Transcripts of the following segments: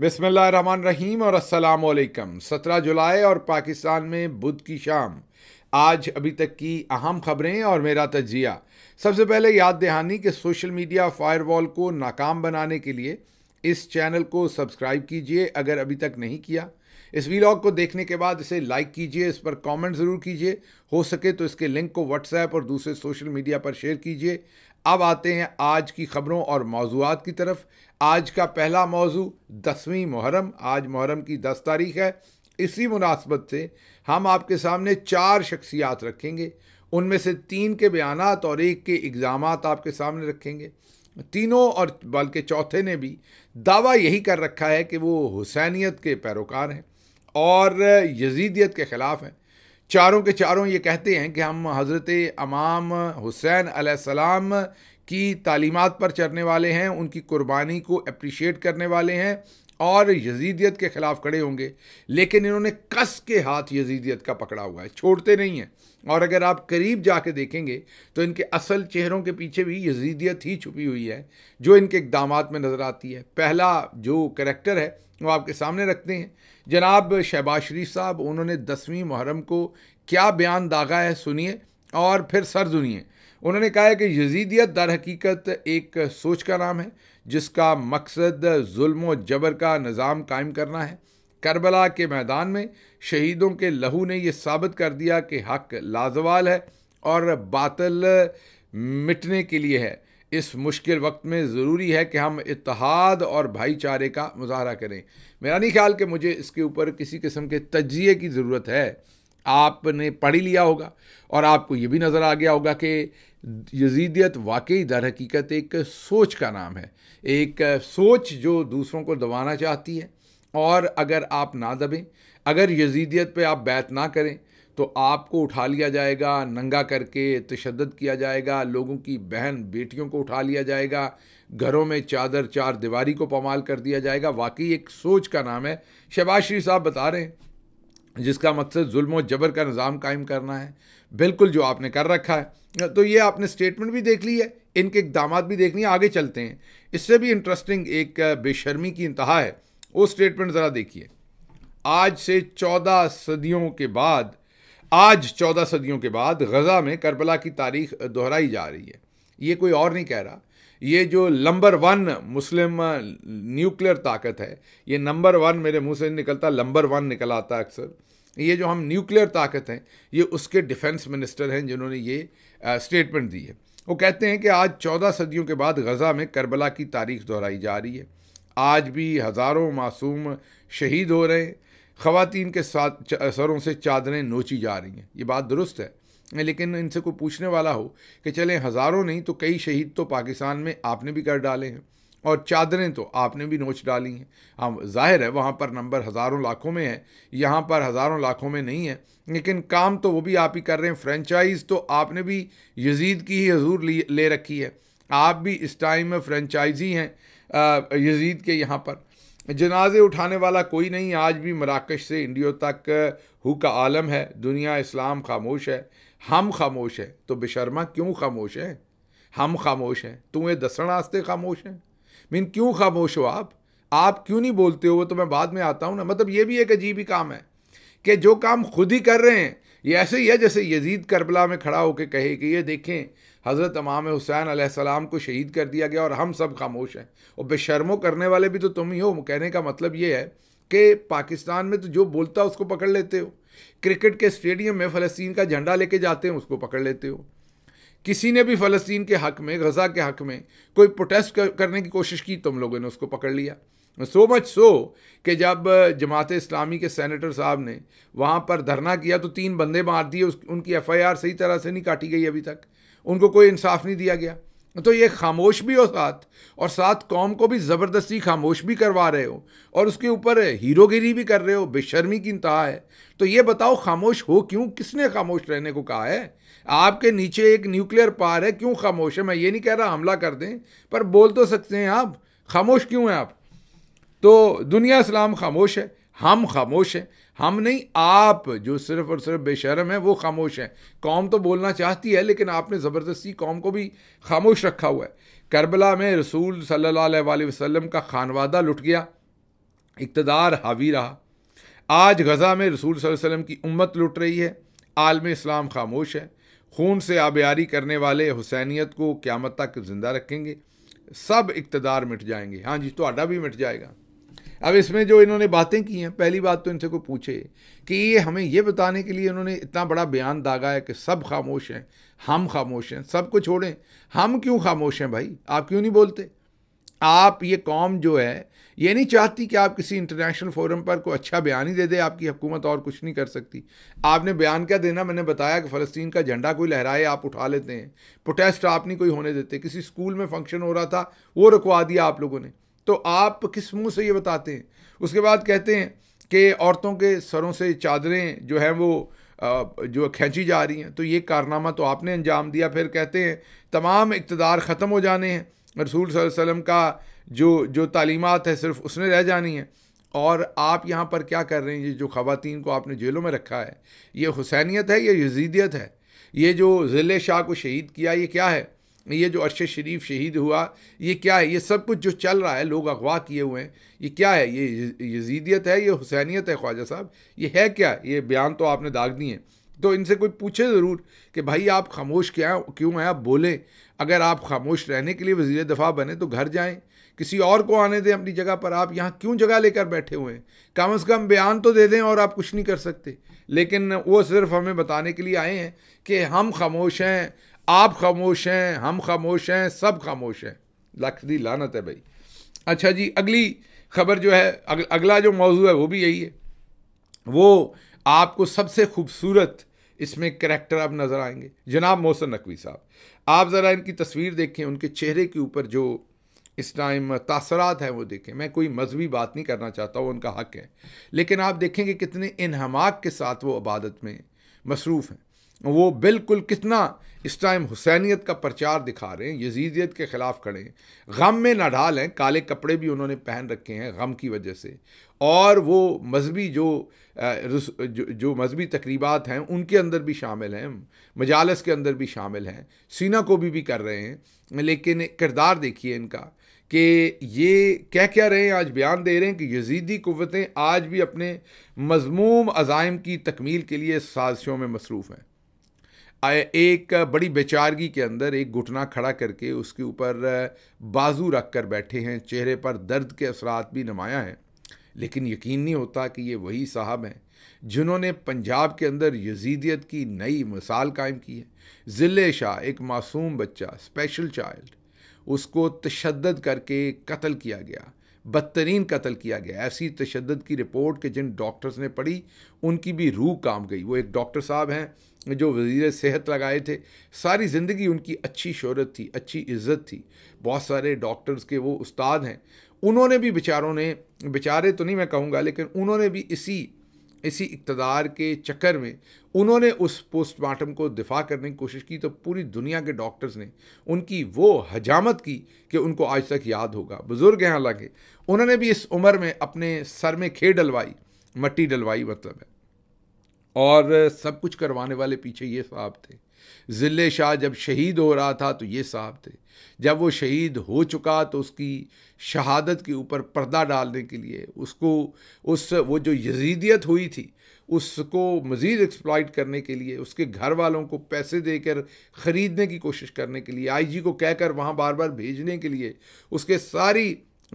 بسم اللہ الرحمن الرحیم اور السلام علیکم سترہ جولائی اور پاکستان میں بدھ کی شام آج ابھی تک کی اہم خبریں اور میرا تجزیہ سب سے پہلے یاد دہانی کہ سوشل میڈیا فائر وال کو ناکام بنانے کے لیے اس چینل کو سبسکرائب کیجئے اگر ابھی تک نہیں کیا اس ویلاگ کو دیکھنے کے بعد اسے لائک کیجئے اس پر کامنٹ ضرور کیجئے ہو سکے تو اس کے لنک کو واٹس ایپ اور دوسرے سوشل میڈیا پر شیئر کیجئے اب آتے ہیں آج کی خبروں اور موضوعات کی طرف آج کا پہلا موضوع دسویں محرم آج محرم کی دس تاریخ ہے اسی مناسبت سے ہم آپ کے سامنے چار شخصیات رکھیں گے ان میں سے تین کے بیانات اور ایک کے اگزامات آپ کے سامنے رکھیں گے تینوں اور بلکہ چوتھے نے بھی دعویٰ یہی کر رکھا ہے کہ وہ حسینیت کے پیروکار ہیں اور یزیدیت کے خلاف ہیں چاروں کے چاروں یہ کہتے ہیں کہ ہم حضرت امام حسین علیہ السلام کی تعلیمات پر چرنے والے ہیں ان کی قربانی کو اپریشیٹ کرنے والے ہیں اور یزیدیت کے خلاف کھڑے ہوں گے لیکن انہوں نے کس کے ہاتھ یزیدیت کا پکڑا ہوا ہے چھوڑتے نہیں ہیں اور اگر آپ قریب جا کے دیکھیں گے تو ان کے اصل چہروں کے پیچھے بھی یزیدیت ہی چھپی ہوئی ہے جو ان کے اقدامات میں نظر آتی ہے پہلا جو کریکٹر ہے وہ آپ کے سامنے رکھتے ہیں جناب شہباز شریف صاحب انہوں نے دسویں محرم کو کیا بیان داغا ہے سنیے اور پھر سر سنیے انہوں نے کہا ہے کہ یزیدیت در حقیقت ایک سوچ کا نام ہے جس کا مقصد ظلم و جبر کا نظام قائم کرنا ہے کربلا کے میدان میں شہیدوں کے لہو نے یہ ثابت کر دیا کہ حق لازوال ہے اور باطل مٹنے کے لیے ہے اس مشکل وقت میں ضروری ہے کہ ہم اتحاد اور بھائی چارے کا مظاہرہ کریں میرا نہیں خیال کہ مجھے اس کے اوپر کسی قسم کے تجزیے کی ضرورت ہے آپ نے پڑھ ہی لیا ہوگا اور آپ کو یہ بھی نظر آ گیا ہوگا کہ یزیدیت واقعی در حقیقت ایک سوچ کا نام ہے ایک سوچ جو دوسروں کو دبانا چاہتی ہے اور اگر آپ نہ دبیں اگر یزیدیت پہ آپ بیت نہ کریں تو آپ کو اٹھا لیا جائے گا ننگا کر کے تشدد کیا جائے گا لوگوں کی بہن بیٹیوں کو اٹھا لیا جائے گا گھروں میں چادر چار دیواری کو پمال کر دیا جائے گا واقعی ایک سوچ کا نام ہے شہباز شریف صاحب بتا رہے ہیں جس کا مقصد ظلم و جبر کا نظام قائم کرنا ہے بالکل جو آپ نے کر رکھا ہے تو یہ آپ نے سٹیٹمنٹ بھی دیکھ لی ہے ان کے اقدامات بھی دیکھ لی آگے چلتے ہیں اس سے بھی انٹرسٹنگ ایک بے شرمی کی انتہا ہے وہ سٹیٹمنٹ ذرا دیکھیے آج سے چودہ صدیوں کے بعد آج چودہ صدیوں کے بعد غزہ میں کربلا کی تاریخ دہرائی جا رہی ہے یہ کوئی اور نہیں کہہ رہا یہ جو لمبر ون مسلم نیوکلئر طاقت ہے یہ نمبر ون میرے منہ سے نکلتا لمبر ون نکل آتا اکثر یہ جو ہم نیوکلئر طاقت ہیں یہ اس کے ڈیفینس منسٹر ہیں جنہوں نے یہ اسٹیٹمنٹ دی ہے وہ کہتے ہیں کہ آج چودہ صدیوں کے بعد غزہ میں کربلا کی تاریخ دہرائی جا رہی ہے آج بھی ہزاروں معصوم شہید ہو رہے ہیں خواتین کے ساتھ سروں سے چادریں نوچی جا رہی ہیں یہ بات درست ہے لیکن ان سے کوئی پوچھنے والا ہو کہ چلیں ہزاروں نہیں تو کئی شہید تو پاکستان میں آپ نے بھی کر ڈالے ہیں اور چادریں تو آپ نے بھی نوچ ڈالی ہیں ہاں، ظاہر ہے وہاں پر نمبر ہزاروں لاکھوں میں ہے یہاں پر ہزاروں لاکھوں میں نہیں ہے لیکن کام تو وہ بھی آپ ہی کر رہے ہیں فرینچائز تو آپ نے بھی یزید کی ہی حضور لے رکھی ہے آپ بھی اس ٹائم میں ہی ہیں یزید کے یہاں پر جنازے اٹھانے والا کوئی نہیں آج بھی مراکش سے انڈیو تک ہو کا عالم ہے دنیا اسلام خاموش ہے ہم خاموش ہیں تو بے شرما کیوں خاموش ہے ہم خاموش ہیں تو یہ دسڑ آستے خاموش ہیں مین کیوں خاموش ہو آپ آپ کیوں نہیں بولتے ہو تو میں بعد میں آتا ہوں نا مطلب یہ بھی ایک عجیب ہی کام ہے کہ جو کام خود ہی کر رہے ہیں یہ ایسے ہی ہے جیسے یزید کربلا میں کھڑا ہو کے کہے کہ یہ دیکھیں حضرت امام حسین علیہ السلام کو شہید کر دیا گیا اور ہم سب خاموش ہیں اور بے شرموں کرنے والے بھی تو تم ہی ہو کہنے کا مطلب یہ ہے کہ پاکستان میں تو جو بولتا اس کو پکڑ لیتے ہو کرکٹ کے اسٹیڈیم میں فلسطین کا جھنڈا لے کے جاتے ہیں اس کو پکڑ لیتے ہو کسی نے بھی فلسطین کے حق میں غزہ کے حق میں کوئی پروٹیسٹ کرنے کی کوشش کی تم لوگوں نے اس کو پکڑ لیا سو مچ سو کہ جب جماعت اسلامی کے سینیٹر صاحب نے وہاں پر دھرنا کیا تو تین بندے مار دیے ان کی ایف آئی آر صحیح طرح سے نہیں کاٹی گئی ابھی تک ان کو کوئی انصاف نہیں دیا گیا تو یہ خاموش بھی ہو ساتھ اور ساتھ قوم کو بھی زبردستی خاموش بھی کروا رہے ہو اور اس کے اوپر ہیرو گیری بھی کر رہے ہو بے شرمی کی انتہا ہے تو یہ بتاؤ خاموش ہو کیوں کس نے خاموش رہنے کو کہا ہے آپ کے نیچے ایک نیوکلئر پار ہے کیوں خاموش ہے میں یہ نہیں کہہ رہا حملہ کر دیں پر بول تو سکتے ہیں آپ خاموش کیوں ہیں آپ تو دنیا اسلام خاموش ہے ہم خاموش ہیں ہم نہیں آپ جو صرف اور صرف بے شرم ہیں وہ خاموش ہیں قوم تو بولنا چاہتی ہے لیکن آپ نے زبردستی قوم کو بھی خاموش رکھا ہوا ہے کربلا میں رسول صلی اللہ علیہ وآلہ وسلم کا خانوادہ لٹ گیا اقتدار حاوی رہا آج غزہ میں رسول صلی اللہ علیہ وسلم کی امت لٹ رہی ہے عالم اسلام خاموش ہے خون سے آبیاری کرنے والے حسینیت کو قیامت تک زندہ رکھیں گے سب اقتدار مٹ جائیں گے ہاں جی تھوڑا بھی مٹ جائے گا اب اس میں جو انہوں نے باتیں کی ہیں پہلی بات تو ان سے کوئی پوچھے کہ یہ ہمیں یہ بتانے کے لیے انہوں نے اتنا بڑا بیان داغا ہے کہ سب خاموش ہیں ہم خاموش ہیں سب کو چھوڑیں ہم کیوں خاموش ہیں بھائی آپ کیوں نہیں بولتے آپ یہ قوم جو ہے یہ نہیں چاہتی کہ آپ کسی انٹرنیشنل فورم پر کوئی اچھا بیان ہی دے دے آپ کی حکومت اور کچھ نہیں کر سکتی آپ نے بیان کیا دینا میں نے بتایا کہ فلسطین کا جھنڈا کوئی لہرائے آپ اٹھا لیتے ہیں پروٹیسٹ آپ نہیں کوئی ہونے دیتے کسی اسکول میں فنکشن ہو رہا تھا وہ رکوا دیا آپ لوگوں نے تو آپ کس منہ سے یہ بتاتے ہیں اس کے بعد کہتے ہیں کہ عورتوں کے سروں سے چادریں جو ہیں وہ جو کھینچی جا رہی ہیں تو یہ کارنامہ تو آپ نے انجام دیا پھر کہتے ہیں تمام اقتدار ختم ہو جانے ہیں رسول صلی اللہ علیہ وسلم کا جو جو تعلیمات ہے صرف اس نے رہ جانی ہیں اور آپ یہاں پر کیا کر رہے ہیں یہ جو خواتین کو آپ نے جیلوں میں رکھا ہے یہ حسینیت ہے یہ یزیدیت ہے یہ جو ذیل شاہ کو شہید کیا یہ کیا ہے یہ جو ارشد شریف شہید ہوا یہ کیا ہے یہ سب کچھ جو چل رہا ہے لوگ اغوا کیے ہوئے ہیں یہ کیا ہے یہ یزیدیت ہے یہ حسینیت ہے خواجہ صاحب یہ ہے کیا یہ بیان تو آپ نے داغ دی ہیں تو ان سے کوئی پوچھے ضرور کہ بھائی آپ خاموش کیا کیوں ہیں آپ بولیں اگر آپ خاموش رہنے کے لیے وزیر دفاع بنے تو گھر جائیں کسی اور کو آنے دیں اپنی جگہ پر آپ یہاں کیوں جگہ لے کر بیٹھے ہوئے ہیں کم از کم بیان تو دے دیں اور آپ کچھ نہیں کر سکتے لیکن وہ صرف ہمیں بتانے کے لیے آئے ہیں کہ ہم خاموش ہیں آپ خاموش ہیں ہم خاموش ہیں سب خاموش ہیں لکھ دی لانت ہے بھائی اچھا جی اگلی خبر جو ہے اگلا جو موضوع ہے وہ بھی یہی ہے وہ آپ کو سب سے خوبصورت اس میں کریکٹر آپ نظر آئیں گے جناب محسن نقوی صاحب آپ ذرا ان کی تصویر دیکھیں ان کے چہرے کے اوپر جو اس ٹائم تاثرات ہیں وہ دیکھیں میں کوئی مذہبی بات نہیں کرنا چاہتا ہوں ان کا حق ہے لیکن آپ دیکھیں کہ کتنے انہماک کے ساتھ وہ عبادت میں مصروف ہیں وہ بالکل کتنا اس ٹائم حسینیت کا پرچار دکھا رہے ہیں یزیدیت کے خلاف کھڑے ہیں غم میں نہ ڈھال ہیں کالے کپڑے بھی انہوں نے پہن رکھے ہیں غم کی وجہ سے اور وہ مذہبی جو جو مذہبی تقریبات ہیں ان کے اندر بھی شامل ہیں مجالس کے اندر بھی شامل ہیں سینا کو بھی بھی کر رہے ہیں لیکن کردار دیکھیے ان کا کہ یہ کہہ کیا رہے ہیں آج بیان دے رہے ہیں کہ یزیدی قوتیں آج بھی اپنے مضموم عزائم کی تکمیل کے لیے سازشوں میں مصروف ہیں ایک بڑی بیچارگی کے اندر ایک گھٹنا کھڑا کر کے اس کے اوپر بازو رکھ کر بیٹھے ہیں چہرے پر درد کے اثرات بھی نمایاں ہیں لیکن یقین نہیں ہوتا کہ یہ وہی صاحب ہیں جنہوں نے پنجاب کے اندر یزیدیت کی نئی مثال قائم کی ہے ضلع شاہ ایک معصوم بچہ اسپیشل چائلڈ اس کو تشدد کر کے قتل کیا گیا بدترین قتل کیا گیا ایسی تشدد کی رپورٹ کہ جن ڈاکٹرز نے پڑھی ان کی بھی روح کام گئی وہ ایک ڈاکٹر صاحب ہیں جو وزیر صحت لگائے تھے ساری زندگی ان کی اچھی شہرت تھی اچھی عزت تھی بہت سارے ڈاکٹرز کے وہ استاد ہیں انہوں نے بھی بیچاروں نے بیچارے تو نہیں میں کہوں گا لیکن انہوں نے بھی اسی اسی اقتدار کے چکر میں انہوں نے اس پوسٹ مارٹم کو دفاع کرنے کی کوشش کی تو پوری دنیا کے ڈاکٹرز نے ان کی وہ حجامت کی کہ ان کو آج تک یاد ہوگا بزرگ ہیں حالانکہ انہوں نے بھی اس عمر میں اپنے سر میں کھیر ڈلوائی مٹی ڈلوائی مطلب ہے اور سب کچھ کروانے والے پیچھے یہ صاحب تھے ذلے شاہ جب شہید ہو رہا تھا تو یہ صاحب تھے جب وہ شہید ہو چکا تو اس کی شہادت کے اوپر پردہ ڈالنے کے لیے اس کو اس وہ جو یزیدیت ہوئی تھی اس کو مزید ایکسپلائٹ کرنے کے لیے اس کے گھر والوں کو پیسے دے کر خریدنے کی کوشش کرنے کے لیے آئی جی کو کہہ کر وہاں بار بار بھیجنے کے لیے اس کے ساری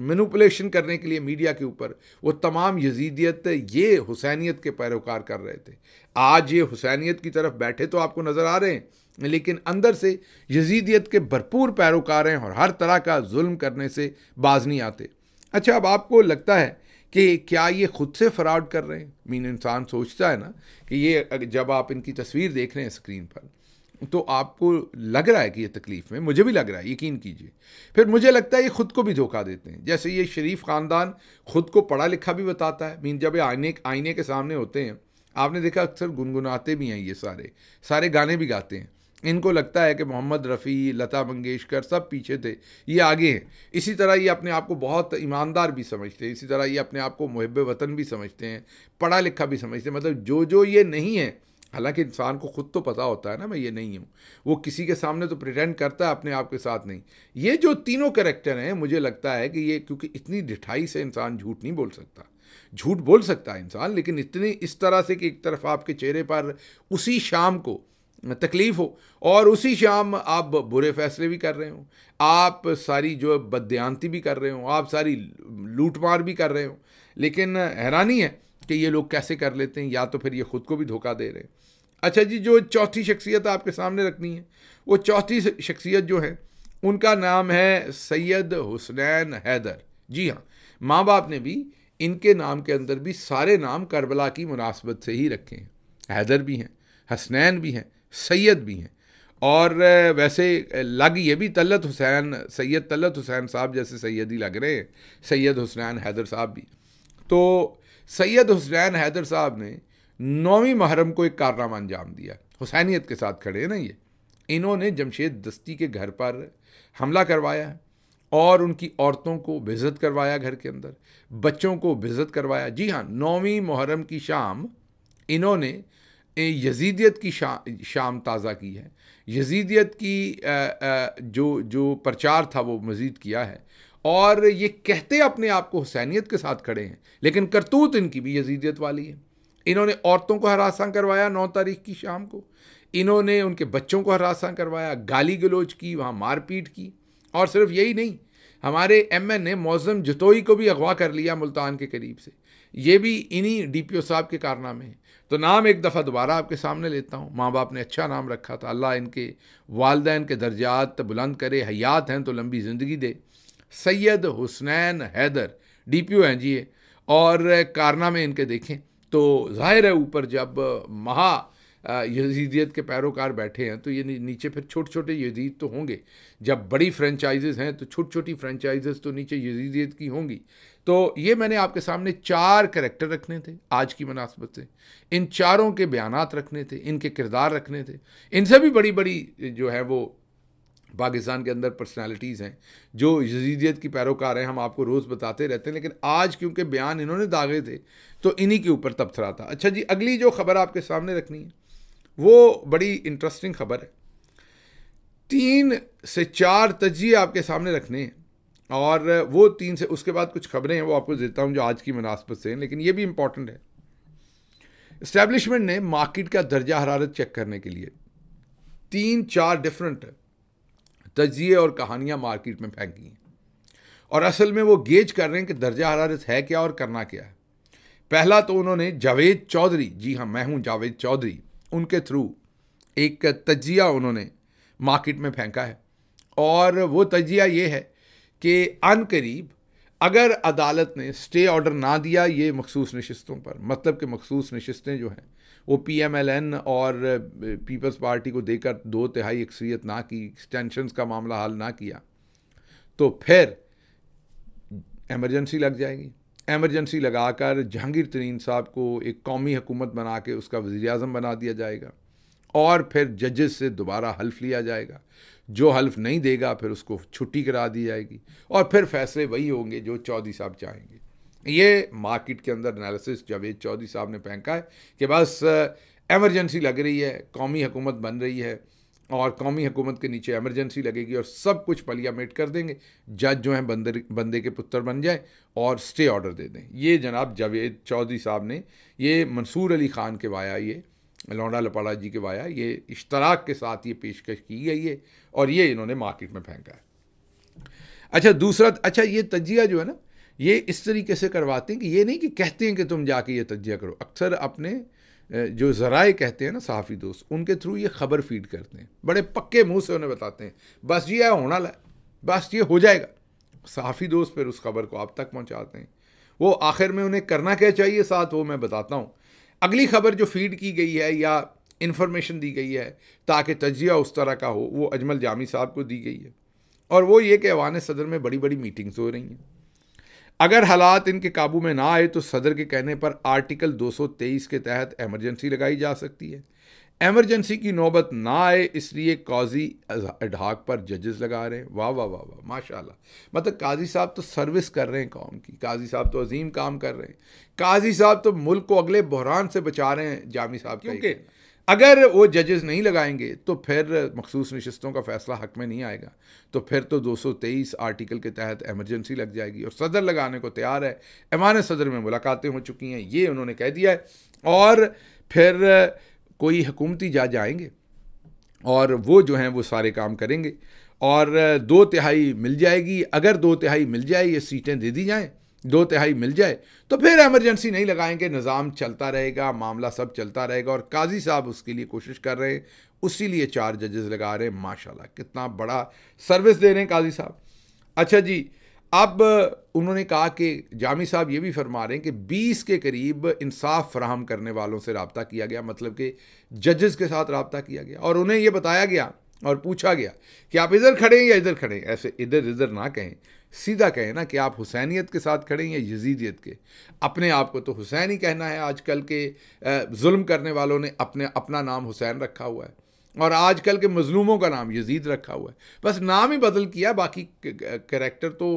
مینوپولیشن کرنے کے لیے میڈیا کے اوپر وہ تمام یزیدیت یہ حسینیت کے پیروکار کر رہے تھے آج یہ حسینیت کی طرف بیٹھے تو آپ کو نظر آ رہے ہیں لیکن اندر سے یزیدیت کے بھرپور پیروکار ہیں اور ہر طرح کا ظلم کرنے سے باز نہیں آتے اچھا اب آپ کو لگتا ہے کہ کیا یہ خود سے فراڈ کر رہے ہیں مین انسان سوچتا ہے نا کہ یہ جب آپ ان کی تصویر دیکھ رہے ہیں اسکرین پر تو آپ کو لگ رہا ہے کہ یہ تکلیف میں مجھے بھی لگ رہا ہے یقین کیجیے پھر مجھے لگتا ہے یہ خود کو بھی دھوکہ دیتے ہیں جیسے یہ شریف خاندان خود کو پڑھا لکھا بھی بتاتا ہے مین جب یہ آئینے آئینے کے سامنے ہوتے ہیں آپ نے دیکھا اکثر گنگناتے بھی ہیں یہ سارے سارے گانے بھی گاتے ہیں ان کو لگتا ہے کہ محمد رفیع لتا منگیشکر سب پیچھے تھے یہ آگے ہیں اسی طرح یہ اپنے آپ کو بہت ایماندار بھی سمجھتے ہیں اسی طرح یہ اپنے آپ کو محب وطن بھی سمجھتے ہیں پڑھا لکھا بھی سمجھتے ہیں مطلب جو جو یہ نہیں ہے حالانکہ انسان کو خود تو پتہ ہوتا ہے نا میں یہ نہیں ہوں وہ کسی کے سامنے تو پریٹینڈ کرتا ہے اپنے آپ کے ساتھ نہیں یہ جو تینوں کریکٹر ہیں مجھے لگتا ہے کہ یہ کیونکہ اتنی ڈٹھائی سے انسان جھوٹ نہیں بول سکتا جھوٹ بول سکتا ہے انسان لیکن اتنی اس طرح سے کہ ایک طرف آپ کے چہرے پر اسی شام کو تکلیف ہو اور اسی شام آپ برے فیصلے بھی کر رہے ہوں آپ ساری جو بددیانتی بھی کر رہے ہوں آپ ساری لوٹ مار بھی کر رہے ہوں لیکن حیرانی ہے کہ یہ لوگ کیسے کر لیتے ہیں یا تو پھر یہ خود کو بھی دھوکہ دے رہے ہیں اچھا جی جو چوتھی شخصیت آپ کے سامنے رکھنی ہے وہ چوتھی شخصیت جو ہے ان کا نام ہے سید حسنین حیدر جی ہاں ماں باپ نے بھی ان کے نام کے اندر بھی سارے نام کربلا کی مناسبت سے ہی رکھے ہیں حیدر بھی ہیں حسنین بھی ہیں سید بھی ہیں اور ویسے لگ یہ بھی طلعت حسین سید طلعت حسین صاحب جیسے سید ہی لگ رہے ہیں سید حسنین حیدر صاحب بھی تو سید حسنین حیدر صاحب نے نویں محرم کو ایک کارنامہ انجام دیا حسینیت کے ساتھ کھڑے ہیں نا یہ انہوں نے جمشید دستی کے گھر پر حملہ کروایا اور ان کی عورتوں کو بزت کروایا گھر کے اندر بچوں کو بزت کروایا جی ہاں نویں محرم کی شام انہوں نے یزیدیت کی شام تازہ کی ہے یزیدیت کی جو جو پرچار تھا وہ مزید کیا ہے اور یہ کہتے اپنے آپ کو حسینیت کے ساتھ کھڑے ہیں لیکن کرتوت ان کی بھی یزیدیت والی ہے انہوں نے عورتوں کو ہراساں کروایا نو تاریخ کی شام کو انہوں نے ان کے بچوں کو ہراساں کروایا گالی گلوچ کی وہاں مار پیٹ کی اور صرف یہی نہیں ہمارے ایم این نے موزم جتوئی کو بھی اغوا کر لیا ملتان کے قریب سے یہ بھی انہی ڈی پی او صاحب کے کارنامے ہیں تو نام ایک دفعہ دوبارہ آپ کے سامنے لیتا ہوں ماں باپ نے اچھا نام رکھا تھا اللہ ان کے والدین کے درجات بلند کرے حیات ہیں تو لمبی زندگی دے Syed Hasnain Haider D P O ہیں جی اور کارنامے ان کے دیکھیں تو ظاہر ہے اوپر جب مہا یزیدیت کے پیروکار بیٹھے ہیں تو یہ نیچے پھر چھوٹے چھوٹے یزید تو ہوں گے جب بڑی فرنچائزز ہیں تو چھوٹی چھوٹی فرینچائزز تو نیچے یزیدیت کی ہوں گی تو یہ میں نے آپ کے سامنے چار کریکٹر رکھنے تھے آج کی مناسبت سے ان چاروں کے بیانات رکھنے تھے ان کے کردار رکھنے تھے ان سے بھی بڑی بڑی جو ہے وہ پاکستان کے اندر پرسنالٹیز ہیں جو جزیدیت کی پیروکار ہیں ہم آپ کو روز بتاتے رہتے ہیں لیکن آج کیونکہ بیان انہوں نے داغے تھے تو انہی کے اوپر تب تھا اچھا جی اگلی جو خبر آپ کے سامنے رکھنی ہے وہ بڑی انٹرسٹنگ خبر ہے تین سے چار تجزیے آپ کے سامنے رکھنے ہیں اور وہ تین سے اس کے بعد کچھ خبریں ہیں وہ آپ کو دیتا ہوں جو آج کی مناسبت سے ہیں لیکن یہ بھی امپورٹنٹ ہے اسٹیبلشمنٹ نے مارکیٹ کا درجہ حرارت چیک کرنے کے لیے تین چار ڈفرینٹ تجزیے اور کہانیاں مارکیٹ میں پھینکی ہیں اور اصل میں وہ گیج کر رہے ہیں کہ درجہ حرارت ہے کیا اور کرنا کیا ہے پہلا تو انہوں نے جاوید چودھری جی ہاں میں ہوں جاوید چودھری ان کے تھرو ایک تجزیہ انہوں نے مارکیٹ میں پھینکا ہے اور وہ تجزیہ یہ ہے کہ قریب اگر عدالت نے سٹے آرڈر نہ دیا یہ مخصوص نشستوں پر مطلب کہ مخصوص نشستیں جو ہیں وہ پی ایم ایل این اور پیپلز پارٹی کو دے کر دو تہائی اکثریت نہ کی ایکسٹینشنز کا معاملہ حل نہ کیا تو پھر ایمرجنسی لگ جائے گی ایمرجنسی لگا کر جہانگیر ترین صاحب کو ایک قومی حکومت بنا کے اس کا وزیر اعظم بنا دیا جائے گا اور پھر ججز سے دوبارہ حلف لیا جائے گا جو حلف نہیں دے گا پھر اس کو چھٹی کرا دی جائے گی اور پھر فیصلے وہی ہوں گے جو چودھری صاحب چاہیں گے یہ مارکیٹ کے اندر انالیسس جاوید چودھری صاحب نے پھینکا ہے کہ بس ایمرجنسی لگ رہی ہے قومی حکومت بن رہی ہے اور قومی حکومت کے نیچے ایمرجنسی لگے گی اور سب کچھ پلیا میٹ کر دیں گے جج جو ہیں بندر بندے کے پتر بن جائیں اور سٹے آرڈر دے دیں یہ جناب جاوید چودھری صاحب نے یہ منصور علی خان کے وایا یہ لونڈا لپاڑا جی کے بایا یہ اشتراک کے ساتھ یہ پیشکش کی گئی ہے اور یہ انہوں نے مارکیٹ میں پھینکا ہے اچھا دوسرا اچھا یہ تجزیہ جو ہے نا یہ اس طریقے سے کرواتے ہیں کہ یہ نہیں کہ کہتے ہیں کہ تم جا کے یہ تجزیہ کرو اکثر اپنے جو ذرائع کہتے ہیں نا صحافی دوست ان کے تھرو یہ خبر فیڈ کرتے ہیں بڑے پکے منہ سے انہیں بتاتے ہیں بس یہ ہونا لائے بس یہ ہو جائے گا صحافی دوست پھر اس خبر کو آپ تک پہنچاتے ہیں وہ آخر میں انہیں کرنا کیا چاہیے ساتھ وہ میں بتاتا ہوں اگلی خبر جو فیڈ کی گئی ہے یا انفارمیشن دی گئی ہے تاکہ تجزیہ اس طرح کا ہو وہ اجمل جامی صاحب کو دی گئی ہے اور وہ یہ کہ ایوان صدر میں بڑی بڑی میٹنگز ہو رہی ہیں اگر حالات ان کے قابو میں نہ آئے تو صدر کے کہنے پر آرٹیکل دو سو تیئیس کے تحت ایمرجنسی لگائی جا سکتی ہے ایمرجنسی کی نوبت نہ آئے اس لیے قاضی اڈھاک پر ججز لگا رہے ہیں واہ واہ واہ واہ ماشاء اللہ مطلب قاضی صاحب تو سروس کر رہے ہیں قوم کی قاضی صاحب تو عظیم کام کر رہے ہیں قاضی صاحب تو ملک کو اگلے بحران سے بچا رہے ہیں جامع صاحب کیونکہ اگر وہ ججز نہیں لگائیں گے تو پھر مخصوص نشستوں کا فیصلہ حق میں نہیں آئے گا تو پھر تو دو سو تیئیس آرٹیکل کے تحت ایمرجنسی لگ جائے گی اور صدر لگانے کو تیار ہے ایمان صدر میں ملاقاتیں ہو چکی ہیں یہ انہوں نے کہہ دیا ہے اور پھر کوئی حکومتی جا جائیں گے اور وہ جو ہیں وہ سارے کام کریں گے اور دو تہائی مل جائے گی اگر دو تہائی مل جائے یہ سیٹیں دے دی جائیں دو تہائی مل جائے تو پھر ایمرجنسی نہیں لگائیں گے نظام چلتا رہے گا معاملہ سب چلتا رہے گا اور قاضی صاحب اس کے لیے کوشش کر رہے ہیں اسی لیے چار ججز لگا رہے ہیں ماشاءاللہ کتنا بڑا سروس دے رہے ہیں قاضی صاحب اچھا جی اب انہوں نے کہا کہ جامع صاحب یہ بھی فرما رہے ہیں کہ بیس کے قریب انصاف فراہم کرنے والوں سے رابطہ کیا گیا مطلب کہ ججز کے ساتھ رابطہ کیا گیا اور انہیں یہ بتایا گیا اور پوچھا گیا کہ آپ ادھر کھڑے ہیں یا ادھر کھڑے ہیں ایسے ادھر ادھر نہ کہیں سیدھا کہیں نا کہ آپ حسینیت کے ساتھ کھڑے ہیں یا یزیدیت کے اپنے آپ کو تو حسین ہی کہنا ہے آج کل کے ظلم کرنے والوں نے اپنے اپنا نام حسین رکھا ہوا ہے اور آج کل کے مظلوموں کا نام یزید رکھا ہوا ہے بس نام ہی بدل کیا باقی کریکٹر تو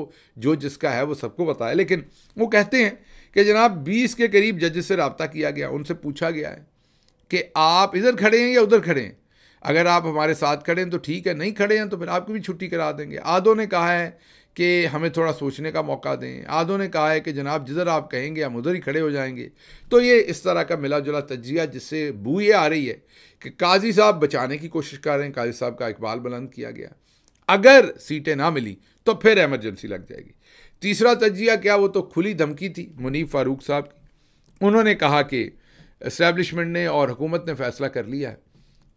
جو جس کا ہے وہ سب کو بتایا لیکن وہ کہتے ہیں کہ جناب بیس کے قریب ججز سے رابطہ کیا گیا ان سے پوچھا گیا ہے کہ آپ ادھر کھڑے ہیں یا ادھر کھڑے ہیں اگر آپ ہمارے ساتھ کھڑے ہیں تو ٹھیک ہے نہیں کھڑے ہیں تو پھر آپ کی بھی چھٹی کرا دیں گے آدھوں نے کہا ہے کہ ہمیں تھوڑا سوچنے کا موقع دیں آدھوں نے کہا ہے کہ جناب جدھر آپ کہیں گے ہم ادھر ہی کھڑے ہو جائیں گے تو یہ اس طرح کا ملا جلا تجزیہ جس سے بو یہ آ رہی ہے کہ قاضی صاحب بچانے کی کوشش کر رہے ہیں قاضی صاحب کا اقبال بلند کیا گیا اگر سیٹیں نہ ملیں تو پھر ایمرجنسی لگ جائے گی تیسرا تجزیہ کیا وہ تو کھلی دھمکی تھی منیب فاروق صاحب کی انہوں نے کہا کہ اسٹیبلشمنٹ نے اور حکومت نے فیصلہ کر لیا ہے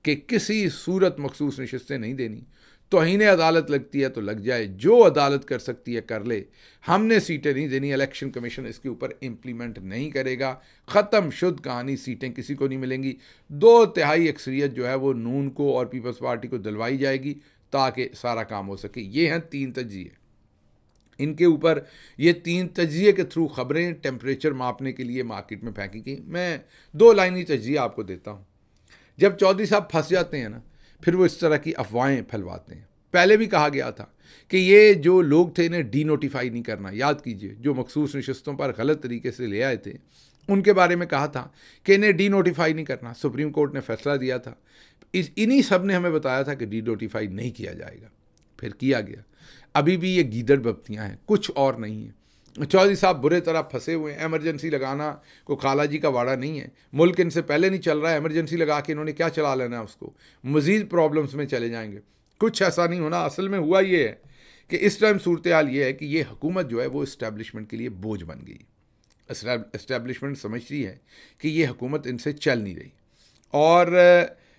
کہ کسی صورت مخصوص نشستیں نہیں دینی توہین عدالت لگتی ہے تو لگ جائے جو عدالت کر سکتی ہے کر لے ہم نے سیٹیں نہیں دینی الیکشن کمیشن اس کے اوپر امپلیمنٹ نہیں کرے گا ختم شد کہانی سیٹیں کسی کو نہیں ملیں گی دو تہائی اکثریت جو ہے وہ نون کو اور پیپلز پارٹی کو دلوائی جائے گی تاکہ سارا کام ہو سکے یہ ہیں تین تجزیے ان کے اوپر یہ تین تجزیے کے تھرو خبریں ٹیمپریچر ماپنے کے لیے مارکیٹ میں پھینکی گئیں میں دو لائنی تجزیے آپ کو دیتا ہوں جب چودھری صاحب پھنس جاتے ہیں نا پھر وہ اس طرح کی افواہیں پھیلواتے ہیں پہلے بھی کہا گیا تھا کہ یہ جو لوگ تھے انہیں ڈی نوٹیفائی نہیں کرنا یاد کیجئے جو مخصوص نشستوں پر غلط طریقے سے لے آئے تھے ان کے بارے میں کہا تھا کہ انہیں ڈی نوٹیفائی نہیں کرنا سپریم کورٹ نے فیصلہ دیا تھا اس انہی سب نے ہمیں بتایا تھا کہ ڈی نوٹیفائی نہیں کیا جائے گا پھر کیا گیا ابھی بھی یہ گیدڑ ببتیاں ہیں کچھ اور نہیں ہیں چودھری صاحب برے طرح پھنسے ہوئے ہیں ایمرجنسی لگانا کوئی خالہ جی کا واڑا نہیں ہے ملک ان سے پہلے نہیں چل رہا ہے ایمرجنسی لگا کے انہوں نے کیا چلا لینا ہے اس کو مزید پرابلمس میں چلے جائیں گے کچھ ایسا نہیں ہونا اصل میں ہوا یہ ہے کہ اس ٹائم صورتحال یہ ہے کہ یہ حکومت جو ہے وہ اسٹیبلشمنٹ کے لیے بوجھ بن گئی اسٹیبلشمنٹ سمجھتی ہے کہ یہ حکومت ان سے چل نہیں رہی اور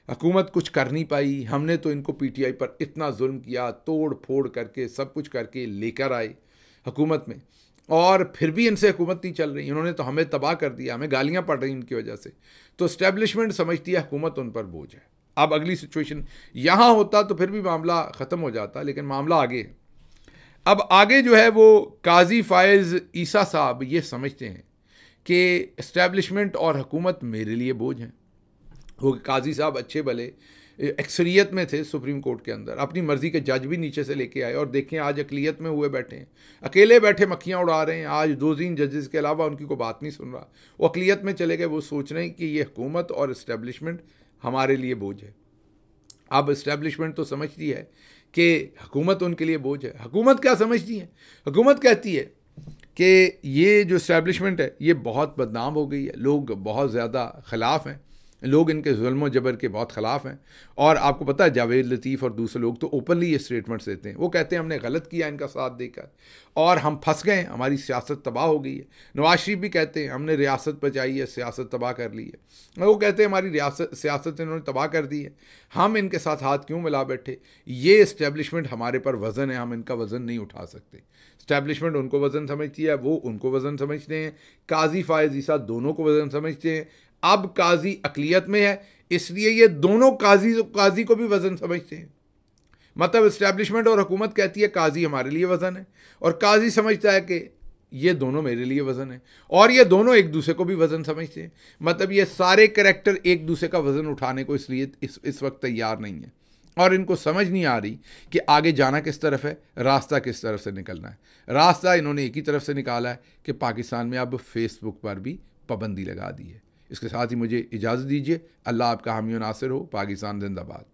حکومت کچھ کر نہیں پائی ہم نے تو ان کو پی ٹی آئی پر اتنا ظلم کیا توڑ پھوڑ کر کے سب کچھ کر کے لے کر آئے حکومت میں اور پھر بھی ان سے حکومت نہیں چل رہی انہوں نے تو ہمیں تباہ کر دیا ہمیں گالیاں پڑ رہی ہیں ان کی وجہ سے تو اسٹیبلشمنٹ سمجھتی ہے حکومت ان پر بوجھ ہے اب اگلی سچویشن یہاں ہوتا تو پھر بھی معاملہ ختم ہو جاتا لیکن معاملہ آگے ہے اب آگے جو ہے وہ قاضی فائز عیسیٰ صاحب یہ سمجھتے ہیں کہ اسٹیبلشمنٹ اور حکومت میرے لیے بوجھ ہیں وہ قاضی صاحب اچھے بھلے اکثریت میں تھے سپریم کورٹ کے اندر اپنی مرضی کے جج بھی نیچے سے لے کے آئے اور دیکھیں آج اقلیت میں ہوئے بیٹھے ہیں اکیلے بیٹھے مکھیاں اڑا رہے ہیں آج دو تین ججز کے علاوہ ان کی کوئی بات نہیں سن رہا وہ اقلیت میں چلے گئے وہ سوچ رہے ہیں کہ یہ حکومت اور اسٹیبلشمنٹ ہمارے لیے بوجھ ہے اب اسٹیبلشمنٹ تو سمجھتی ہے کہ حکومت ان کے لیے بوجھ ہے حکومت کیا سمجھتی ہے حکومت کہتی ہے کہ یہ جو اسٹیبلشمنٹ ہے یہ بہت بدنام ہو گئی ہے لوگ بہت زیادہ خلاف ہیں لوگ ان کے ظلم و جبر کے بہت خلاف ہیں اور آپ کو پتہ ہے جاوید لطیف اور دوسرے لوگ تو اوپنلی یہ اسٹیٹمنٹس دیتے ہیں وہ کہتے ہیں ہم نے غلط کیا ان کا ساتھ دے کر اور ہم پھنس گئے ہماری سیاست تباہ ہو گئی ہے نواز شریف بھی کہتے ہیں ہم نے ریاست بچائی ہے سیاست تباہ کر لی ہے وہ کہتے ہیں ہماری ریاست سیاست انہوں نے تباہ کر دی ہے ہم ان کے ساتھ ہاتھ کیوں ملا بیٹھے یہ اسٹیبلشمنٹ ہمارے پر وزن ہے ہم ان کا وزن نہیں اٹھا سکتے اسٹیبلشمنٹ ان کو وزن سمجھتی ہے وہ ان کو وزن سمجھتے ہیں قاضی فائز عیسیٰ دونوں کو وزن سمجھتے ہیں اب قاضی اقلیت میں ہے اس لیے یہ دونوں قاضی قاضی کو بھی وزن سمجھتے ہیں مطلب اسٹیبلشمنٹ اور حکومت کہتی ہے قاضی ہمارے لیے وزن ہے اور قاضی سمجھتا ہے کہ یہ دونوں میرے لیے وزن ہے اور یہ دونوں ایک دوسرے کو بھی وزن سمجھتے ہیں مطلب یہ سارے کریکٹر ایک دوسرے کا وزن اٹھانے کو اس لیے اس اس وقت تیار نہیں ہے اور ان کو سمجھ نہیں آ رہی کہ آگے جانا کس طرف ہے راستہ کس طرف سے نکلنا ہے راستہ انہوں نے ایک ہی طرف سے نکالا ہے کہ پاکستان میں اب فیس بک پر بھی پابندی لگا دی ہے اس کے ساتھ ہی مجھے اجازت دیجیے اللہ آپ کا حامی و ناصر ہو پاکستان زندہ باد